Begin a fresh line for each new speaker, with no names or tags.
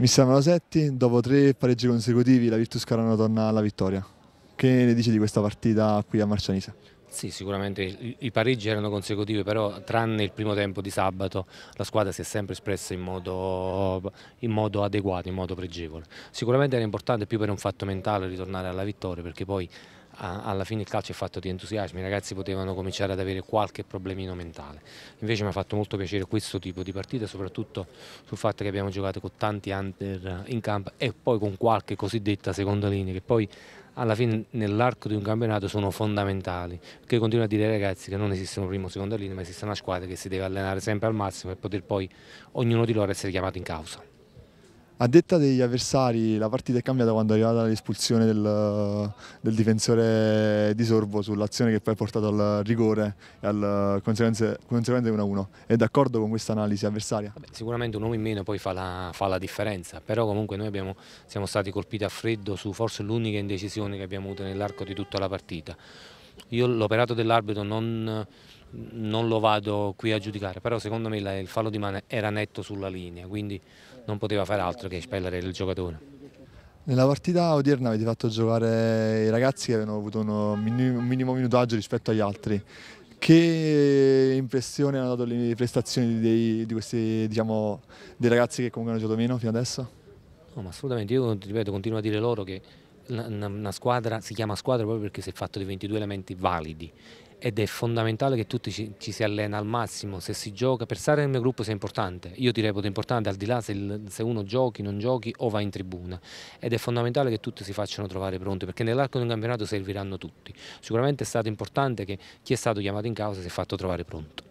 Mister Manosetti, dopo tre pareggi consecutivi la Virtus Carano torna alla vittoria. Che ne dici di questa partita qui a Marcianisa?
Sì, sicuramente i pareggi erano consecutivi, però tranne il primo tempo di sabato la squadra si è sempre espressa in modo, in modo, adeguato, in modo pregevole. Sicuramente era importante più per un fatto mentale ritornare alla vittoria, perché poi alla fine il calcio è fatto di entusiasmi, i ragazzi potevano cominciare ad avere qualche problemino mentale. Invece mi ha fatto molto piacere questo tipo di partita, soprattutto sul fatto che abbiamo giocato con tanti under in campo e poi con qualche cosiddetta seconda linea che poi alla fine nell'arco di un campionato sono fondamentali perché continuo a dire ai ragazzi che non esistono primo o seconda linea ma esiste una squadra che si deve allenare sempre al massimo per poter poi ognuno di loro essere chiamato in causa.
A detta degli avversari la partita è cambiata quando è arrivata l'espulsione del, del, difensore di Sorbo sull'azione che poi ha portato al rigore e al conseguente 1-1. È d'accordo con questa analisi avversaria? Vabbè,
sicuramente un uomo in meno poi fa la, fa la differenza, però comunque noi abbiamo, siamo stati colpiti a freddo su forse l'unica indecisione che abbiamo avuto nell'arco di tutta la partita. Io l'operato dell'arbitro non non lo vado qui a giudicare, però secondo me il fallo di mano era netto sulla linea, quindi non poteva fare altro che spellere il giocatore.
Nella partita odierna avete fatto giocare i ragazzi che avevano avuto un minimo minutaggio rispetto agli altri. Che impressione hanno dato le prestazioni dei, di questi, diciamo, dei ragazzi che comunque hanno giocato meno fino adesso?
No, ma assolutamente, io ripeto, continuo a dire loro che una, squadra si chiama squadra proprio perché si è fatto di 22 elementi validi ed è fondamentale che tutti ci, ci, si allena al massimo, se si gioca, per stare nel mio gruppo sia importante, io ti reputo importante al di là se, il, se, uno giochi, non giochi o va in tribuna ed è fondamentale che tutti si facciano trovare pronti perché nell'arco di un campionato serviranno tutti, sicuramente è stato importante che chi è stato chiamato in causa si è fatto trovare pronto.